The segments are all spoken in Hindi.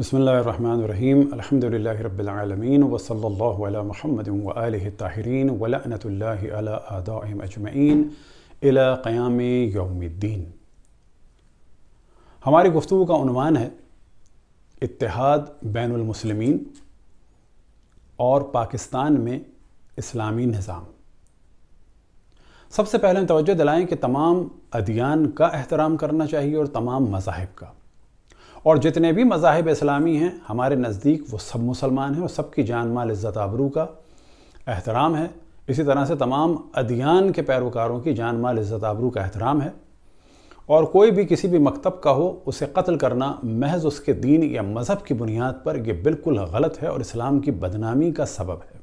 بسم الله الرحمن الرحيم الحمد لله رب العالمين وصلى الله على محمد وآله الطاهرين ولعنة الله على أعدائهم أجمعين إلى قيام يوم الدين ہماری گفتگو کا عنوان ہے اتحاد بین المسلمین اور پاکستان میں اسلامی نظام سب سے پہلے توجہ دلائیں کہ تمام ادیان کا احترام کرنا چاہیے اور تمام مذاہب کا और जितने भी मज़ाहब इस्लामी हैं हमारे नज़दीक वो सब मुसलमान हैं और सबकी जान माल इज़्ज़त आबरू का एहतराम है इसी तरह से तमाम अदियान के पैरोकारों की जान माल इज़्ज़त आबरू का एहतराम है और कोई भी किसी भी मकतब का हो उसे कत्ल करना महज उसके दीन या मज़हब की बुनियाद पर यह बिल्कुल गलत है और इस्लाम की बदनामी का सबब है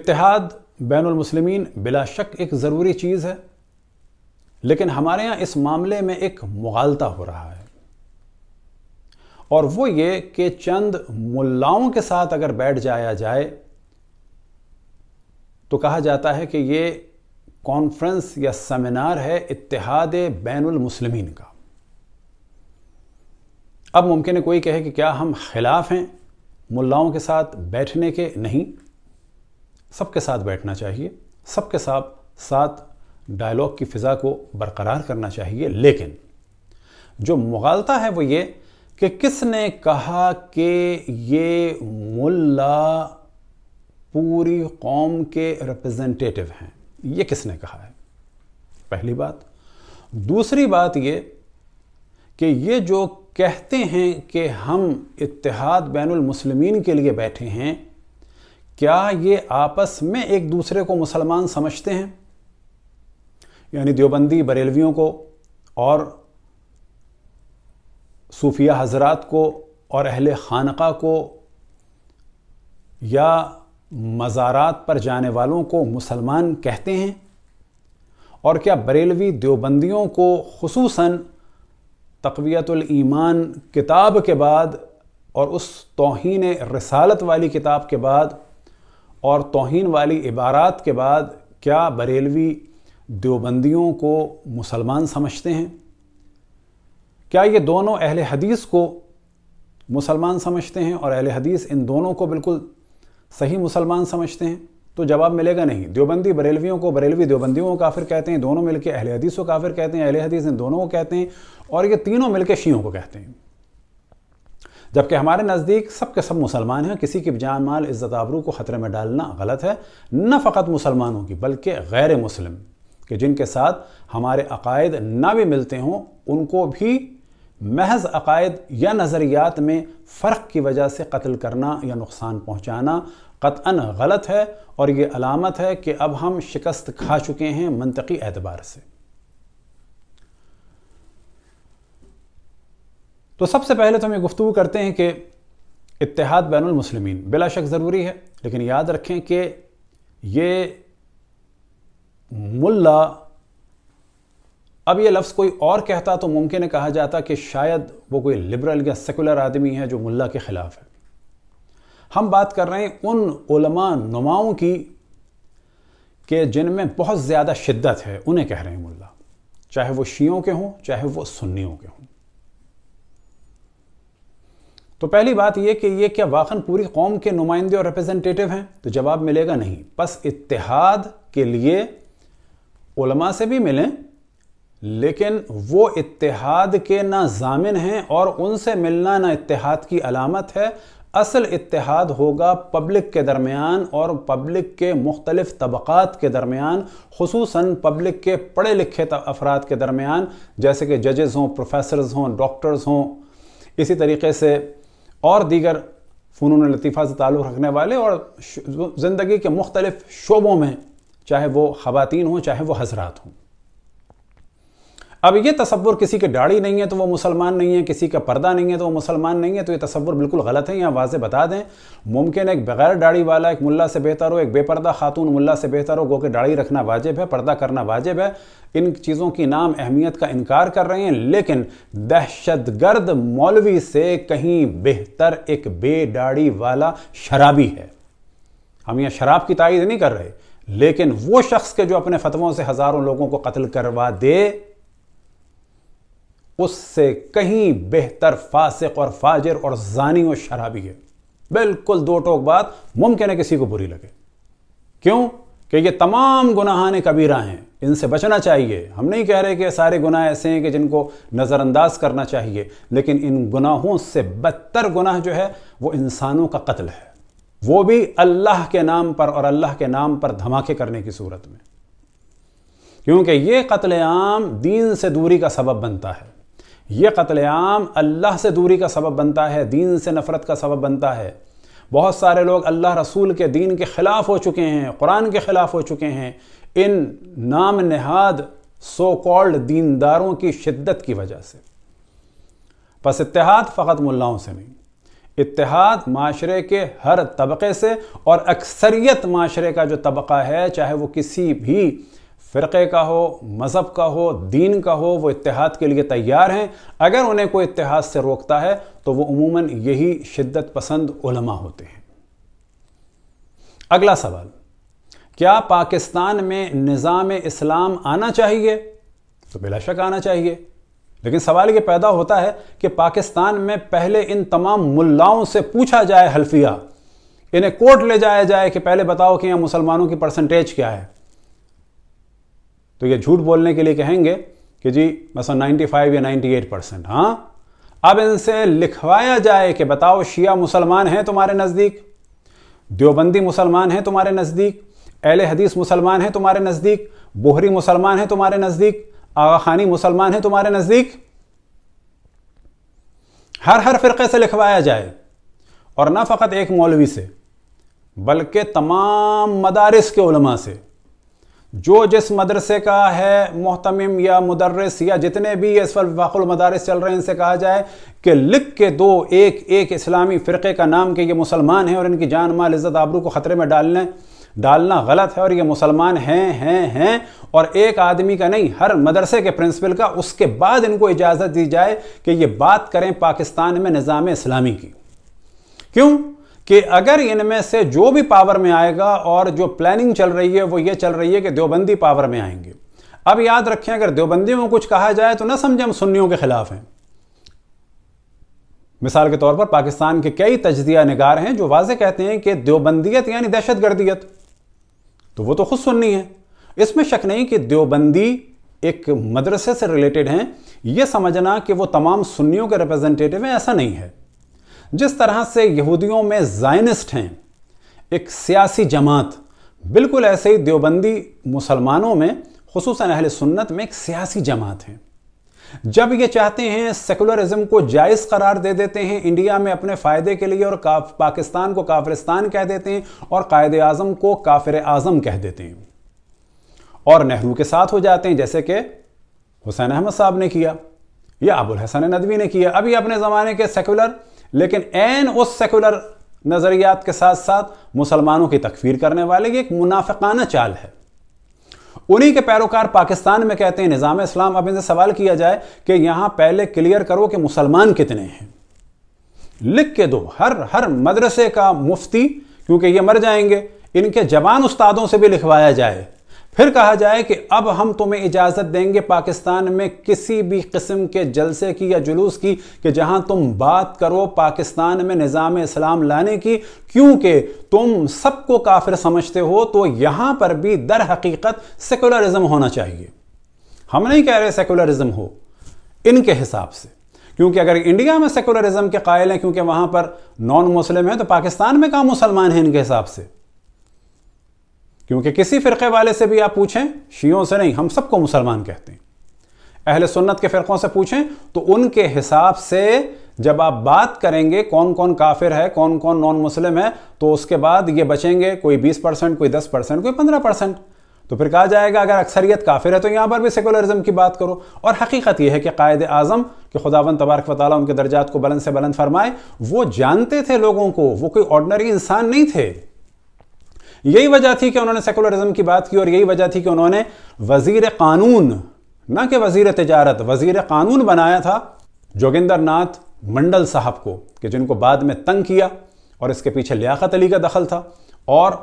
इतिहाद बैन बिला शक एक ज़रूरी चीज़ है लेकिन हमारे यहां इस मामले में एक मुगालता हो रहा है और वो ये कि चंद मुल्लाओं के साथ अगर बैठ जाया जाए तो कहा जाता है कि ये कॉन्फ्रेंस या सेमिनार है इतिहाद बैन मुस्लिमीन का अब मुमकिन है कोई कहे कि क्या हम खिलाफ हैं मुल्लाओं के साथ बैठने के नहीं सबके साथ बैठना चाहिए सबके साथ साथ डायलॉग की फ़िज़ा को बरकरार करना चाहिए लेकिन जो मुगालता है वो ये कि किसने कहा कि ये मुल्ला पूरी कौम के रिप्रेजेंटेटिव हैं ये किसने कहा है पहली बात दूसरी बात ये कि ये जो कहते हैं कि हम इतिहाद बैन के लिए बैठे हैं क्या ये आपस में एक दूसरे को मुसलमान समझते हैं यानी देवबंदी बरेलवियों को और सूफिया हजरात को और अहल खानका को या मज़ारात पर जाने वालों को मुसलमान कहते हैं और क्या बरेलवी देवबंदियों को खसूस तकवीतलईमान किताब के बाद और उस तोहन रसालत वाली किताब के बाद और तोहन वाली इबारात के बाद क्या बरेलवी देवबंदियों को मुसलमान समझते हैं क्या ये दोनों अहल हदीस को मुसलमान समझते हैं और अहल हदीस इन दोनों को बिल्कुल सही मुसलमान समझते हैं तो जवाब मिलेगा नहीं देवबंदी बरेलवियों को बरेलवी देवबंदियों को काफिर कहते हैं दोनों मिलकर अहले हदीस को काफिर कहते हैं अहल हदीस इन दोनों को कहते हैं और ये तीनों मिलकर शीयों को कहते हैं जबकि हमारे नज़दीक सब के सब मुसलमान हैं किसी की जान माल इज्जत आबरू को ख़तरे में डालना गलत है न फ़कत मुसलमानों की बल्कि गैर मुस्लिम कि जिनके साथ हमारे अकायद ना भी मिलते हों उनको भी महज अकायद या नज़रियात में फ़र्क की वजह से कत्ल करना या नुकसान पहुँचाना कतअन गलत है और ये अलामत है कि अब हम शिकस्त खा चुके हैं मनतकी एतबार से तो सबसे पहले तो हम ये गुफ्तु करते हैं कि इतिहाद बैन मुसलमिन बिला शक ज़रूरी है लेकिन याद रखें कि ये मुल्ला अब ये लफ्ज़ कोई और कहता तो मुमकिन है कहा जाता कि शायद वो कोई लिबरल या सेकुलर आदमी है जो मुल्ला के ख़िलाफ़ है हम बात कर रहे हैं उन उलमा नुमाओं की के जिनमें बहुत ज़्यादा शिद्दत है उन्हें कह रहे हैं मुल्ला चाहे वो शियों के हों चाहे वो सुन्नियों के हों तो पहली बात यह कि ये क्या वाकन पूरी कौम के नुमाइंदे और रिप्रेजेंटेटिव हैं तो जवाब मिलेगा नहीं बस इतिहाद के लिए उलमा से भी मिलें लेकिन वो इतिहाद के ना जामिन हैं और उनसे मिलना ना इतिहाद की अलामत है असल इतिहाद होगा पब्लिक के दरमियान और पब्लिक के मुख्तलिफ तबक़ात के दरमियान खसूस पब्लिक के पढ़े लिखे अफराद के दरमियान जैसे कि जजेस हों प्रोफेसर्स हों डॉक्टर्स हों इसी तरीके से और दीगर फ़नून लतीफ़ा से ताल्लुक़ रखने वाले और ज़िंदगी के मुख्तलिफ शोबों में चाहे वो खातिन हों चाहे वो हजरात हों अब ये तस्वुर किसी की दाढ़ी नहीं है तो वो मुसलमान नहीं है किसी का पर्दा नहीं है तो वो मुसलमान नहीं है तो ये तस्वुर बिल्कुल गलत है यहाँ वाजे बता दें मुमकिन एक बगैर दाढ़ी वाला एक मुल्ला से बेहतर हो एक बेपर्दा खातून मुल्ला से बेहतर हो गो के दाढ़ी रखना वाजिब है पर्दा करना वाजिब है इन चीज़ों की नाम अहमियत का इनकार कर रहे हैं लेकिन दहशतगर्द मौलवी से कहीं बेहतर एक बेदाढ़ी वाला शराबी है हम यहाँ शराब की तायद नहीं कर रहे लेकिन वो शख्स के जो अपने फतवों से हजारों लोगों को कत्ल करवा दे उससे कहीं बेहतर फासिक और फाजिर और जानी और शराबी है बिल्कुल दो टोक बात मुमकिन है किसी को बुरी लगे क्यों कि ये तमाम गुनाहान कबीरा हैं इनसे बचना चाहिए हम नहीं कह रहे कि सारे गुनाह ऐसे हैं कि जिनको नज़रअंदाज करना चाहिए लेकिन इन गुनाहों से बदतर गुनाह जो है वो इंसानों का कत्ल है वो भी अल्लाह के नाम पर और अल्लाह के नाम पर धमाके करने की सूरत में क्योंकि ये कत्लेआम दीन से दूरी का सबब बनता है ये कत्लेआम अल्लाह से दूरी का सबब बनता है दीन से नफ़रत का सबब बनता है बहुत सारे लोग अल्लाह रसूल के दीन के ख़िलाफ़ हो चुके हैं कुरान के ख़िलाफ़ हो चुके हैं इन नाम नहाद सो कॉल्ड दीनदारों की शिद्दत की वजह से बस इतिहाद फ़कत मुल्लाओं से नहीं इतिहाद माशरे के हर तबके से और अक्सरियत माशरे का जो तबका है चाहे वो किसी भी फ़िरक़े का हो मज़हब का हो दीन का हो वो इतिहाद के लिए तैयार हैं अगर उन्हें कोई इतिहाद से रोकता है तो वो उमूमन यही शिद्दत पसंद उलमा होते हैं अगला सवाल क्या पाकिस्तान में निज़ाम इस्लाम आना चाहिए तो बिलाशक आना चाहिए लेकिन सवाल ये पैदा होता है कि पाकिस्तान में पहले इन तमाम मुल्लाओं से पूछा जाए हल्फिया इन्हें कोर्ट ले जाया जाए कि पहले बताओ कि यहाँ मुसलमानों की परसेंटेज क्या है तो ये झूठ बोलने के लिए कहेंगे कि जी मसा 95 या 98 परसेंट हाँ अब इनसे लिखवाया जाए कि बताओ शिया मुसलमान हैं तुम्हारे नज़दीक देवबंदी मुसलमान हैं तुम्हारे नज़दीक एहले हदीस मुसलमान हैं तुम्हारे नज़दीक बोहरी मुसलमान हैं तुम्हारे नज़दीक आगा खानी मुसलमान है तुम्हारे नज़दीक हर हर फिरके से लिखवाया जाए और ना फ़कत एक मौलवी से बल्कि तमाम मदारस के उलमा से जो जिस मदरसे का है मोहतम या मदरस या जितने भी इस वक्त वाकुल मदारस चल रहे हैं इनसे कहा जाए कि लिख के दो एक एक इस्लामी फ़िरके का नाम के ये मुसलमान हैं और इनकी जान माल इज़्ज़त आबरू को ख़तरे में डाल लें डालना गलत है और ये मुसलमान हैं हैं हैं और एक आदमी का नहीं हर मदरसे के प्रिंसिपल का उसके बाद इनको इजाज़त दी जाए कि ये बात करें पाकिस्तान में निज़ाम इस्लामी की क्यों कि अगर इनमें से जो भी पावर में आएगा और जो प्लानिंग चल रही है वो ये चल रही है कि देवबंदी पावर में आएंगे अब याद रखें अगर देवबंदियों को कुछ कहा जाए तो ना समझे हम सुन्नियों के खिलाफ हैं मिसाल के तौर पर पाकिस्तान के कई तजदिया नगार हैं जो वाजे कहते हैं कि देवबंदियत यानी दहशत गर्दियत तो वो तो खुद सुन्नी है इसमें शक नहीं कि देवबंदी एक मदरसे से रिलेटेड हैं यह समझना कि वो तमाम सुन्नियों के रिप्रेजेंटेटिव हैं ऐसा नहीं है जिस तरह से यहूदियों में जायनिस्ट हैं एक सियासी जमात बिल्कुल ऐसे ही देवबंदी मुसलमानों में खसूस अहल सुन्नत में एक सियासी जमात हैं जब ये चाहते हैं सेकुलरिज्म को जायज करार दे देते हैं इंडिया में अपने फायदे के लिए और पाकिस्तान को काफिरिस्तान कह देते हैं और कायद आजम को काफिर आजम कह देते हैं और नेहरू के साथ हो जाते हैं जैसे कि हुसैन अहमद साहब ने किया या अबुल हसन नदवी ने किया अभी अपने ज़माने के सेकुलर लेकिन एन उस सेकुलर नज़रियात के साथ साथ मुसलमानों की तकफीर करने वाले की एक मुनाफिकाना चाल है उन्हीं के पैरोकार पाकिस्तान में कहते हैं निज़ाम इस्लाम अब इनसे सवाल किया जाए कि यहां पहले क्लियर करो कि मुसलमान कितने हैं लिख के दो हर हर मदरसे का मुफ्ती क्योंकि ये मर जाएंगे इनके जवान उस्तादों से भी लिखवाया जाए फिर कहा जाए कि अब हम तुम्हें इजाज़त देंगे पाकिस्तान में किसी भी किस्म के जलसे की या जुलूस की कि जहां तुम बात करो पाकिस्तान में निज़ाम इस्लाम लाने की क्योंकि तुम सबको काफिर समझते हो तो यहां पर भी दर हकीकत सेकुलरिज्म होना चाहिए हम नहीं कह रहे सेकुलरिज्म हो इनके हिसाब से क्योंकि अगर इंडिया में सेकुलरिज्म के कायल हैं क्योंकि वहां पर नॉन मुस्लिम है तो पाकिस्तान में कहा मुसलमान हैं इनके हिसाब से क्योंकि किसी फ़िरके वाले से भी आप पूछें शियों से नहीं हम सबको मुसलमान कहते हैं अहल सुन्नत के फ़िरक़ों से पूछें तो उनके हिसाब से जब आप बात करेंगे कौन कौन काफिर है कौन कौन नॉन मुस्लिम है तो उसके बाद ये बचेंगे कोई 20 परसेंट कोई 10 परसेंट कोई 15 परसेंट तो फिर कहा जाएगा अगर अक्सरियत काफिर है तो यहाँ पर भी सेकुलरिज्म की बात करो और हकीकत यह है कि कायद आज़म कि खुदावन तबारक वाली उनके दर्जात को बलंद से बलंद फरमाए वो जानते थे लोगों को वो कोई ऑर्डनरी इंसान नहीं थे यही वजह थी कि उन्होंने सेकुलरिज्म की बात की और यही वजह थी कि उन्होंने वजीर कानून ना कि वजीर तजारत वजीर कानून बनाया था जोगिंदर नाथ मंडल साहब को कि जिनको बाद में तंग किया और इसके पीछे लियाकत अली का दखल था और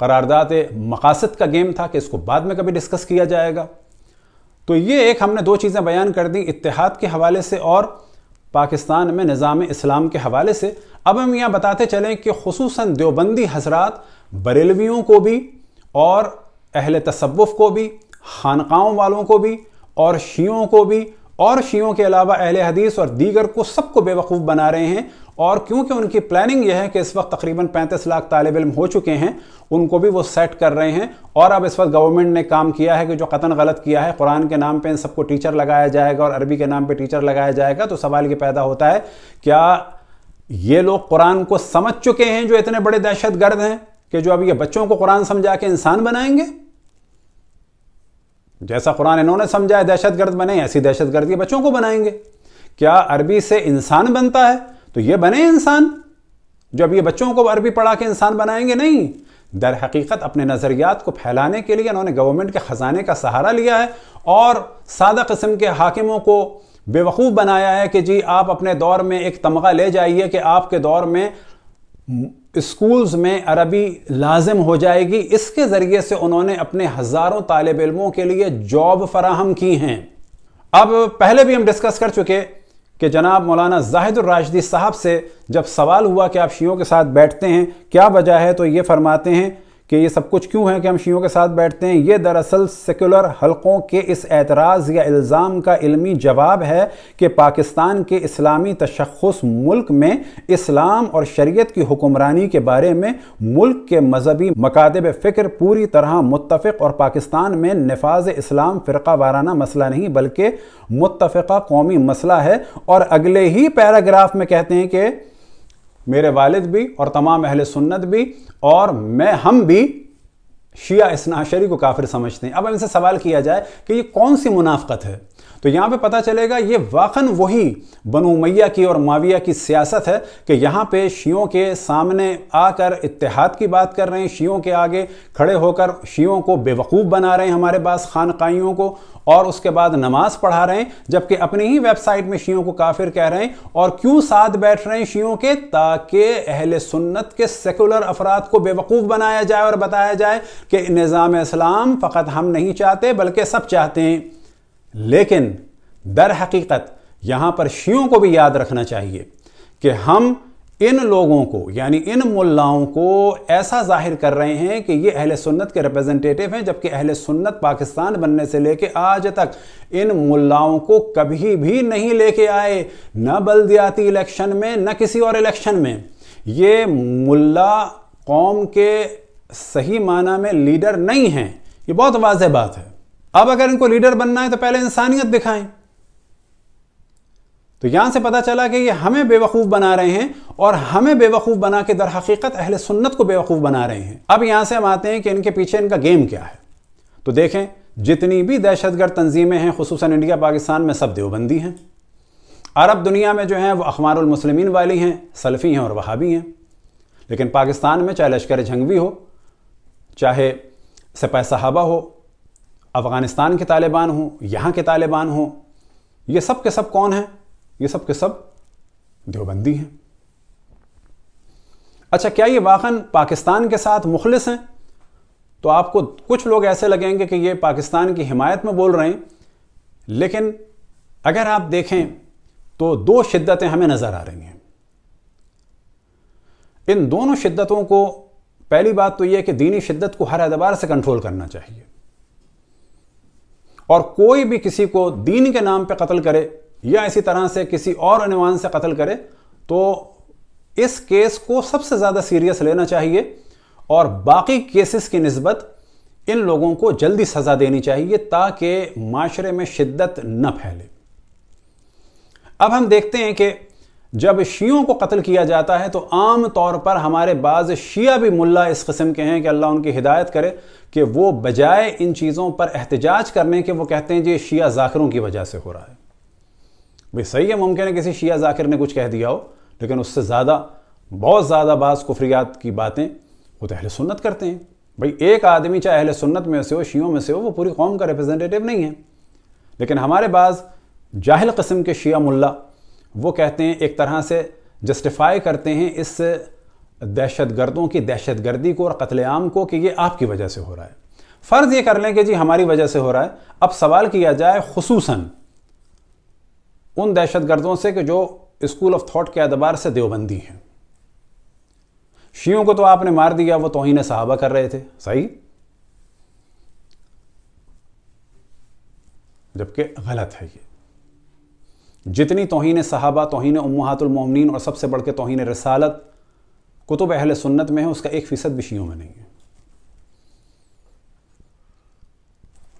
करारदाद मकासद का गेम था कि इसको बाद में कभी डिस्कस किया जाएगा तो ये एक हमने दो चीज़ें बयान कर दी इतिहाद के हवाले से और पाकिस्तान में निज़ाम इस्लाम के हवाले से अब हम यहाँ बताते चलें कि खसूस देवबंदी हजरात बरेलवियों को भी और अहल तसवुफ़ को भी खानकाओं वालों को भी और शीयों को भी और शीयों के अलावा अहल हदीस और दीगर को सबको बेवकूफ़ बना रहे हैं और क्योंकि उनकी प्लानिंग यह है कि इस वक्त तकरीबन 35 लाख तालब इम हो चुके हैं उनको भी वो सेट कर रहे हैं और अब इस वक्त गवर्नमेंट ने काम किया है कि जो कतन गलत किया है कुरान के नाम पे इन सबको टीचर लगाया जाएगा और अरबी के नाम पे टीचर लगाया जाएगा तो सवाल ये पैदा होता है क्या ये लोग कुरान को समझ चुके हैं जो इतने बड़े दहशत गर्द हैं कि जो अब ये बच्चों को कुरान समझा के इंसान बनाएंगे जैसा कुरान इन्होंने समझा है दहशत गर्द बने ऐसी दहशत ये बच्चों को बनाएंगे क्या अरबी से इंसान बनता है तो ये बने इंसान जब ये बच्चों को अरबी पढ़ा के इंसान बनाएंगे नहीं दर हकीकत अपने नज़रियात को फैलाने के लिए उन्होंने गवर्नमेंट के ख़जाने का सहारा लिया है और सादा कस्म के हाकिमों को बेवकूफ़ बनाया है कि जी आप अपने दौर में एक तमगा ले जाइए कि आपके दौर में स्कूल्स में अरबी लाजिम हो जाएगी इसके ज़रिए से उन्होंने अपने हज़ारों तालब इलमों के लिए जॉब फराहम की हैं अब पहले भी हम डिस्कस कर चुके कि जनाब मौलाना जाहिदुलराशदी साहब से जब सवाल हुआ कि आप शियों के साथ बैठते हैं क्या वजह है तो ये फरमाते हैं कि ये सब कुछ क्यों है कि हम शीयों के साथ बैठते हैं ये दरअसल सेकुलर हलकों के इस एतराज़ या इल्ज़ाम का इल्मी जवाब है कि पाकिस्तान के इस्लामी तशखस मुल्क में इस्लाम और शरीयत की हुक्मरानी के बारे में मुल्क के मजहबी मकादब फ़िक्र पूरी तरह मुतफ़ और पाकिस्तान में नफाज इस्लाम फ़िरका वाराना मसला नहीं बल्कि मुतफ़ा कौमी मसला है और अगले ही पैराग्राफ में कहते हैं कि मेरे वालिद भी और तमाम अहल सुन्नत भी और मैं हम भी शिया इसनाशरी को काफिर समझते हैं अब इनसे सवाल किया जाए कि ये कौन सी मुनाफ़त है तो यहां पे पता चलेगा ये वाकन वही बनोमैया की और माविया की सियासत है कि यहां पे शियों के सामने आकर इतिहाद की बात कर रहे हैं शियों के आगे खड़े होकर शियों को बेवकूफ़ बना रहे हैं हमारे पास खानकाइयों को और उसके बाद नमाज पढ़ा रहे हैं जबकि अपनी ही वेबसाइट में शियों को काफिर कह रहे हैं और क्यों साथ बैठ रहे हैं शियों के ताकि अहल सुन्नत के सेकुलर अफराद को बेवकूफ़ बनाया जाए और बताया जाए कि निज़ाम इस्लाम फ़कत हम नहीं चाहते बल्कि सब चाहते हैं लेकिन दर हकीकत यहाँ पर शियों को भी याद रखना चाहिए कि हम इन लोगों को यानी इन मुल्लाओं को ऐसा जाहिर कर रहे हैं कि ये अहल सुन्नत के रिप्रेजेंटेटिव हैं जबकि अहल सुन्नत पाकिस्तान बनने से लेके आज तक इन मुल्लाओं को कभी भी नहीं लेके आए न बल्दियाती इलेक्शन में न किसी और इलेक्शन में ये मुल्ला कौम के सही माना में लीडर नहीं हैं ये बहुत वाज बात है अब अगर इनको लीडर बनना है तो पहले इंसानियत दिखाएं तो यहां से पता चला कि ये हमें बेवकूफ़ बना रहे हैं और हमें बेवकूफ़ बना के दर हकीकत अहल सुन्नत को बेवकूफ़ बना रहे हैं अब यहां से हम आते हैं कि इनके पीछे इनका गेम क्या है तो देखें जितनी भी दहशतगर्द तंजीमें हैं खसूस इंडिया पाकिस्तान में सब देवबंदी हैं अरब दुनिया में जो हैं वो अखबारमसलमिन वाली हैं सलफ़ी हैं और वहाबी हैं लेकिन पाकिस्तान में चाहे लश्कर भी हो चाहे सिपाही सहाबा हो अफ़गानिस्तान के तालिबान हों यहाँ के तालिबान हों ये सब के सब कौन हैं ये सब के सब देवबंदी हैं अच्छा क्या ये वाहन पाकिस्तान के साथ मुखलिस हैं तो आपको कुछ लोग ऐसे लगेंगे कि ये पाकिस्तान की हिमायत में बोल रहे हैं लेकिन अगर आप देखें तो दो शिद्दतें हमें नज़र आ रही हैं इन दोनों शिद्दतों को पहली बात तो यह कि दीनी शिद्दत को हर एतबार से कंट्रोल करना चाहिए और कोई भी किसी को दीन के नाम पे कत्ल करे या इसी तरह से किसी और अनुमान से कत्ल करे तो इस केस को सबसे ज़्यादा सीरियस लेना चाहिए और बाकी केसेस की नस्बत इन लोगों को जल्दी सज़ा देनी चाहिए ताकि माशरे में शिद्दत न फैले अब हम देखते हैं कि जब शियों को कत्ल किया जाता है तो आम तौर पर हमारे बाज़ शिया भी मुल्ला इस कस्म के हैं कि अल्लाह उनकी हिदायत करे कि वो बजाय इन चीज़ों पर एहतजाज करने के वो कहते हैं जी शिया जाकिरों की वजह से हो रहा है भाई सही है मुमकिन है किसी शिया जाकिर ने कुछ कह दिया हो लेकिन उससे ज़्यादा बहुत ज़्यादा बाज़ कुफरियात की बातें वो तो अहल सुन्नत करते हैं भाई एक आदमी चाहे अहल सुन्नत में से हो शियों में से हो वो पूरी कौम का रिप्रेजेंटेटिव नहीं है लेकिन हमारे बाज़ जाहिल कस्म के शिया मुल्ला वो कहते हैं एक तरह से जस्टिफाई करते हैं इस दहशत गर्दों की दहशत गर्दी को और कत्लेम को कि ये आपकी वजह से हो रहा है फ़र्ज़ ये कर लें कि जी हमारी वजह से हो रहा है अब सवाल किया जाए खसूस उन दहशत गर्दों से कि जो स्कूल ऑफ थाट के अतबार से देवबंदी हैं शीयों को तो आपने मार दिया वो तोहन साहबा कर रहे थे सही जबकि गलत है ये जितनी तोहन सहाबा तोहन उमहातुलमोमिन और सबसे बढ़ के तोहन रसालत कुतुब अहल सुन्नत में है उसका एक फ़ीसद भी शीयों में नहीं है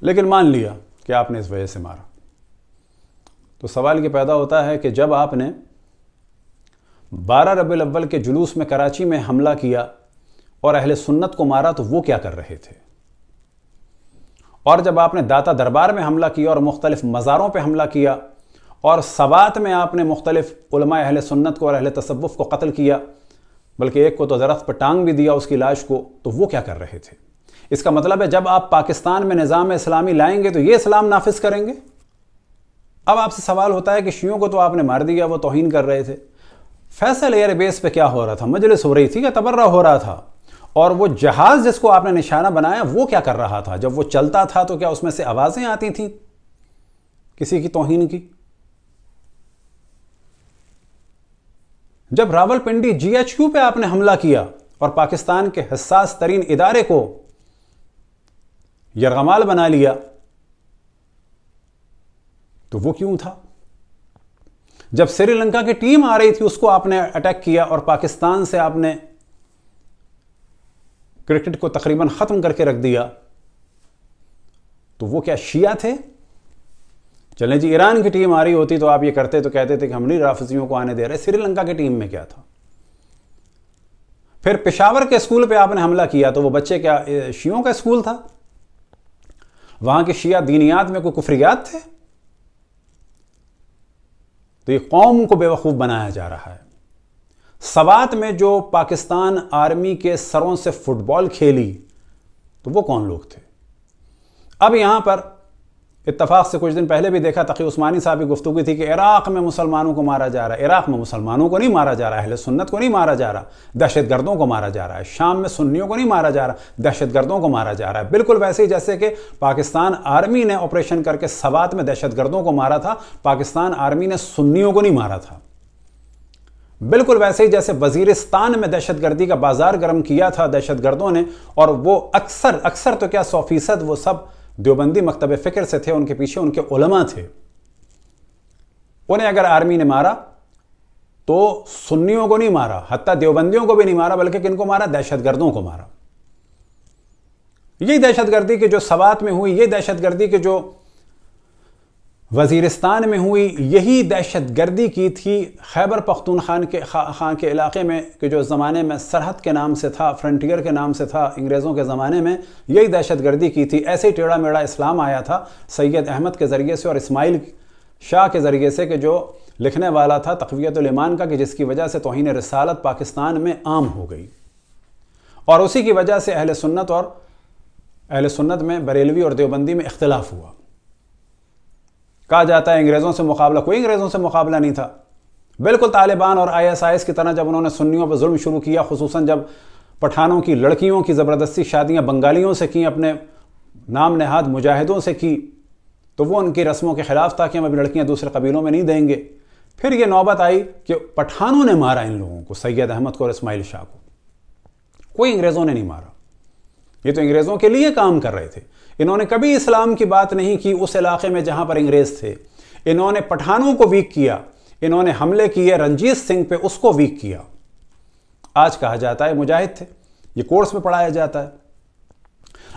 लेकिन मान लिया कि आपने इस वजह से मारा तो सवाल ये पैदा होता है कि जब आपने बारह रबी अव्वल के जुलूस में कराची में हमला किया और अहल सुन्नत को मारा तो वो क्या कर रहे थे और जब आपने दाता दरबार में हमला किया और मुख्तलिफ मज़ारों पर हमला किया और सवात में आपने मुख्तलिफ़ा अहल सुन्नत को और अहल तसवुफ़ को कत्ल किया बल्कि एक को तो दरख्त पर टांग भी दिया उसकी लाश को तो वो क्या कर रहे थे इसका मतलब है जब आप पाकिस्तान में निज़ाम इस्लामी लाएंगे तो ये इस्लाम नाफिज करेंगे अब आपसे सवाल होता है कि शियों को तो आपने मार दिया वो तोहन कर रहे थे फैसल एयर बेस पर क्या हो रहा था मजलिस हो रही थी या तबर्रा हो रहा था और वो जहाज़ जिसको आपने निशाना बनाया वो क्या कर रहा था जब वो चलता था तो क्या उसमें से आवाज़ें आती थी किसी की तोहन की जब रावलपिंडी जीएचयू पे आपने हमला किया और पाकिस्तान के हसास तरीन इदारे को यरगमाल बना लिया तो वो क्यों था जब श्रीलंका की टीम आ रही थी उसको आपने अटैक किया और पाकिस्तान से आपने क्रिकेट को तकरीबन ख़त्म करके रख दिया तो वो क्या शिया थे चलें जी ईरान की टीम आ रही होती तो आप ये करते तो कहते थे कि हम नहीं राफजियों को आने दे रहे श्रीलंका की टीम में क्या था फिर पेशावर के स्कूल पे आपने हमला किया तो वो बच्चे क्या शियों का स्कूल था वहां के शिया दीनियात में कोई कुफरियात थे तो ये कौम को बेवकूफ़ बनाया जा रहा है सवात में जो पाकिस्तान आर्मी के सरों से फुटबॉल खेली तो वो कौन लोग थे अब यहां पर इतफ़ाक़ से कुछ दिन पहले भी देखा तकी उस्मानी साहब की गुफ्तु थी कि इराक़ में मुसलमानों को मारा जा रहा है इराक़ में मुसलमानों को नहीं मारा जा रहा है अहले सुन्नत को नहीं मारा जा रहा दहशत गर्दों को मारा जा रहा है शाम में सुन्नियों को नहीं मारा जा रहा दहशत गर्दों को मारा जा रहा है बिल्कुल वैसे ही जैसे कि पाकिस्तान आर्मी ने ऑपरेशन करके सवात में दहशत गर्दों को मारा था पाकिस्तान आर्मी ने सुन्नियों को नहीं मारा था बिल्कुल वैसे ही जैसे वजीरिस्तान में दहशतगर्दी का बाजार गर्म किया था दहशतगर्दों ने और वो अक्सर अक्सर तो क्या सौ फीसद वो सब देवबंदी मकतब फ़िक्र से थे उनके पीछे उनके उलमा थे उन्हें अगर आर्मी ने मारा तो सुन्नियों को नहीं मारा हत्या देवबंदियों को भी नहीं मारा बल्कि किनको मारा दहशतगर्दों को मारा यही दहशतगर्दी की जो सवात में हुई ये दहशतगर्दी की जो वजीरस्तान में हुई यही दहशत गर्दी की थी खैबर पख्तून खान के खा, खान के इलाके में कि जो ज़माने में सरहद के नाम से था फ्रंटियर के नाम से था अंग्रेज़ों के ज़माने में यही दहशत गर्दी की थी ऐसे ही टेढ़ा मेढ़ा इस्लाम आया था सैयद अहमद के ज़रिए से और इस्माइल शाह के ज़रिए से कि जो लिखने वाला था तकवीतमान का कि जिसकी वजह से तोहन रसालत पाकिस्तान में आम हो गई और उसी की वजह से अहल सुन्नत और अहल सुन्नत में बरेलवी और देवबंदी में इख्तलाफ हुआ कहा जाता है अंग्रेज़ों से मुकाबला कोई अंग्रेज़ों से मुकाबला नहीं था बिल्कुल तालिबान और आईएसआईएस की तरह जब उन्होंने सुन्नियों पर जुल्म शुरू किया खसूस जब पठानों की लड़कियों की ज़बरदस्ती शादियाँ बंगालियों से की अपने नाम नहाद मुजाहिदों से की तो वो उनकी रस्मों के ख़िलाफ़ था कि हम अभी लड़कियाँ दूसरे कबीलों में नहीं देंगे फिर ये नौबत आई कि पठानों ने मारा इन लोगों को सैयद अहमद को और इसमाइल शाह को कोई अंग्रेज़ों ने नहीं मारा ये तो अंग्रेज़ों के लिए काम कर रहे थे इन्होंने कभी इस्लाम की बात नहीं की उस इलाके में जहाँ पर अंग्रेज़ थे इन्होंने पठानों को वीक किया इन्होंने हमले किए रंजीत सिंह पे उसको वीक किया आज कहा जाता है मुजाहिद थे ये कोर्स में पढ़ाया जाता है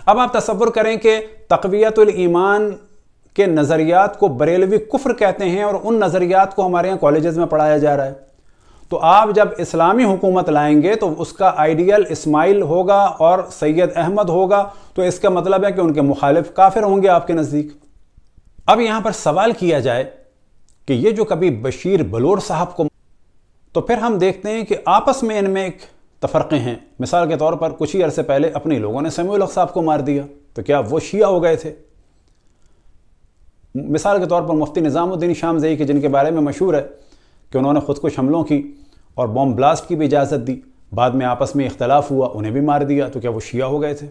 अब आप तस्वुर करें कि तकवीतुल ईमान के नज़रियात को बरेलवी कुफ्र कहते हैं और उन नज़रियात को हमारे यहाँ कॉलेजेस में पढ़ाया जा रहा है तो आप जब इस्लामी हुकूमत लाएंगे तो उसका आइडियल इस्माइल होगा और सैयद अहमद होगा तो इसका मतलब है कि उनके मुखालिफ काफिर होंगे आपके नज़दीक अब यहाँ पर सवाल किया जाए कि ये जो कभी बशीर बलोर साहब को तो फिर हम देखते हैं कि आपस में इनमें एक तफरक़े हैं मिसाल के तौर पर कुछ ही अरसे पहले अपने लोगों ने समूल हक साहब को मार दिया तो क्या वो शिया हो गए थे मिसाल के तौर पर मुफ्ती निज़ामुद्दीन शामजई के जिनके बारे में मशहूर है कि उन्होंने खुदकुश हमलों की और बॉम्ब ब्लास्ट की भी इजाज़त दी बाद में आपस में इख्तलाफ हुआ उन्हें भी मार दिया तो क्या वो शिया हो गए थे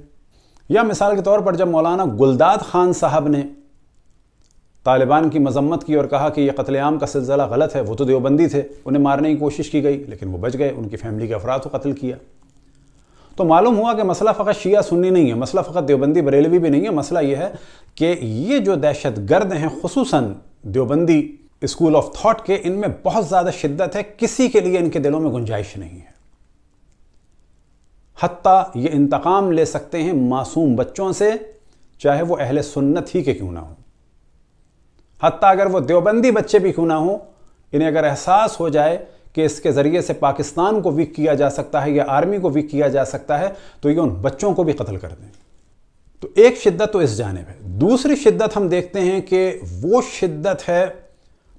या मिसाल के तौर पर जब मौलाना गुलदाद खान साहब ने तालिबान की मजम्मत की और कहा कि यह कत्लेआम का सिलसिला गलत है वो तो देवबंदी थे उन्हें मारने की कोशिश की गई लेकिन वो बच गए उनकी फैमिली के अफराद को कत्ल किया तो मालूम हुआ कि मसला फ़कत शिया सुन्नी नहीं है मसला फ़कत देवबंदी बरेलवी भी नहीं है मसला यह है कि ये जो दहशत गर्द हैं खसूस देवबंदी स्कूल ऑफ थॉट के इनमें बहुत ज़्यादा शिद्दत है किसी के लिए इनके दिलों में गुंजाइश नहीं है हत्ता ये इंतकाम ले सकते हैं मासूम बच्चों से चाहे वो अहल सुन्नत ही के क्यों ना हो हती अगर वो देवबंदी बच्चे भी क्यों ना हो इन्हें अगर एहसास हो जाए कि इसके ज़रिए से पाकिस्तान को वीक किया जा सकता है या आर्मी को वीक किया जा सकता है तो ये उन बच्चों को भी कत्ल कर दें तो एक शिद्दत तो इस जानब है दूसरी शिद्दत हम देखते हैं कि वो शिद्दत है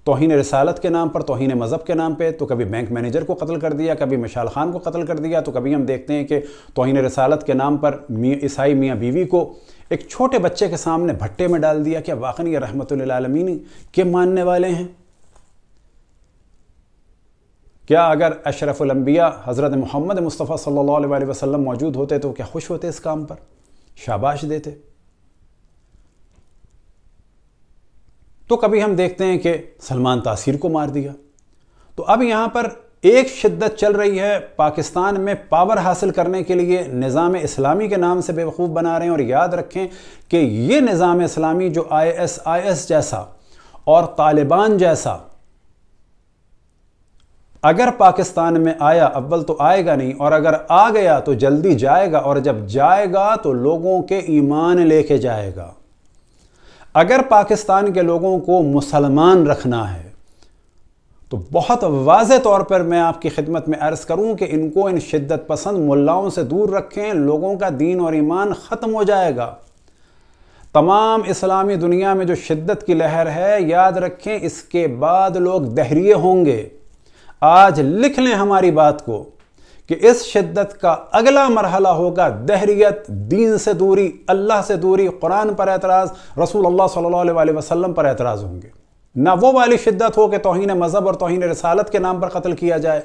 तोहन रसालत के नाम पर तोहन मज़हब के नाम पर तो कभी बैंक मैनेजर को कत्ल कर दिया कभी मिशाल खान को कत्ल कर दिया तो कभी हम देखते हैं कि तोहन रसालत के नाम पर मियाँ ईसाई मियाँ बीवी को एक छोटे बच्चे के सामने भट्टे में डाल दिया क्या वाकन ये रहमत आलमीन के मानने वाले हैं क्या अगर अशरफुलम्बिया हज़रत मोहम्मद मुस्तफ़ा सल्ला अलैहि मौजूद होते तो क्या खुश होते इस काम पर शाबाश देते तो कभी हम देखते हैं कि सलमान तासीर को मार दिया तो अब यहाँ पर एक शिद्दत चल रही है पाकिस्तान में पावर हासिल करने के लिए निज़ाम इस्लामी के नाम से बेवकूफ़ बना रहे हैं और याद रखें कि ये निज़ाम इस्लामी जो आई एस आई एस जैसा और तालिबान जैसा अगर पाकिस्तान में आया अव्वल तो आएगा नहीं और अगर आ गया तो जल्दी जाएगा और जब जाएगा तो लोगों के ईमान लेके जाएगा अगर पाकिस्तान के लोगों को मुसलमान रखना है तो बहुत वाज तौर पर मैं आपकी खिदमत में अर्ज़ करूं कि इनको इन शिद्दत पसंद मुल्लाओं से दूर रखें लोगों का दीन और ईमान ख़त्म हो जाएगा तमाम इस्लामी दुनिया में जो शिद्दत की लहर है याद रखें इसके बाद लोग दहरिए होंगे आज लिख लें हमारी बात को कि इस शिद्दत का अगला मरहला होगा दहरियत दीन से दूरी अल्लाह से दूरी कुरान पर एतराज़ रसूल अल्लाह सल्लल्लाहु अलैहि वसल्लम पर एतराज़ होंगे ना वो वाली शिद्दत हो कि तोहन मज़हब और तोहन रसालत के नाम पर कत्ल किया जाए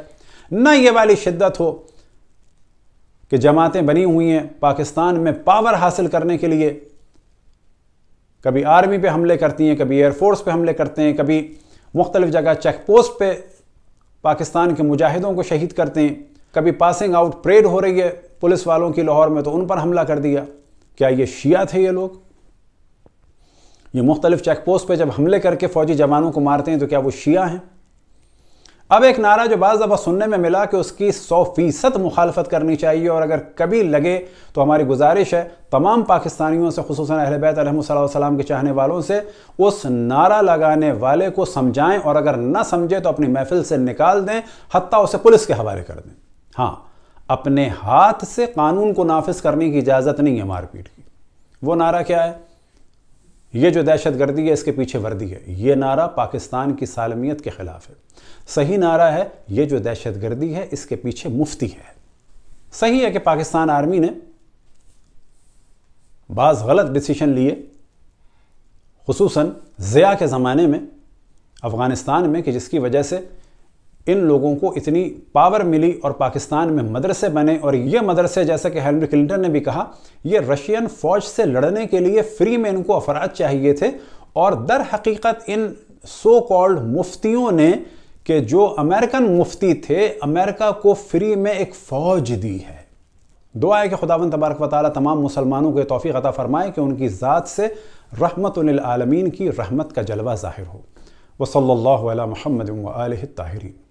ना ये वाली शिद्दत हो कि जमातें बनी हुई हैं पाकिस्तान में पावर हासिल करने के लिए कभी आर्मी पे हमले करती हैं कभी एयरफोर्स पे हमले करते हैं कभी मुख्तलिफ़ जगह चेक पोस्ट पे पाकिस्तान के मुजाहिदों को शहीद करते हैं कभी पासिंग आउट परेड हो रही है पुलिस वालों की लाहौर में तो उन पर हमला कर दिया क्या ये शिया थे ये लोग ये मुख्तलिफ चेक पोस्ट पर जब हमले करके फौजी जवानों को मारते हैं तो क्या वो शिया हैं अब एक नारा जो बाज़ दफ़ा सुनने में मिला कि उसकी सौ फीसद मुखालफत करनी चाहिए और अगर कभी लगे तो हमारी गुजारिश है तमाम पाकिस्तानियों से खसूस अहल बैतम के चाहने वालों से उस नारा लगाने वाले को समझाएं और अगर ना समझे तो अपनी महफिल से निकाल दें हती उसे पुलिस के हवाले कर दें हाँ अपने हाथ से कानून को नाफिज करने की इजाज़त नहीं है मारपीट की वो नारा क्या है ये जो दहशत गर्दी है इसके पीछे वर्दी है ये नारा पाकिस्तान की सालमियत के ख़िलाफ़ है सही नारा है ये जो दहशत गर्दी है इसके पीछे मुफ्ती है सही है कि पाकिस्तान आर्मी ने बाज़ गलत डिसीशन लिए खूस ज़िया के ज़माने में अफ़गानिस्तान में कि जिसकी वजह से इन लोगों को इतनी पावर मिली और पाकिस्तान में मदरसे बने और ये मदरसे जैसा कि हेनरी क्लिंटन ने भी कहा ये रशियन फौज से लड़ने के लिए फ्री में इनको अफराज चाहिए थे और दर हकीकत इन सो कॉल्ड मुफ्तियों ने कि जो अमेरिकन मुफ्ती थे अमेरिका को फ्री में एक फ़ौज दी है दुआ है कि खुदावन तबारक वाल तमाम मुसलमानों को तोफ़ी अता फ़रमाए कि उनकी ज़ात से रहमतलमीन की रहमत का जलवा ज़ाहिर हो वसल्ला महमद ताहरीन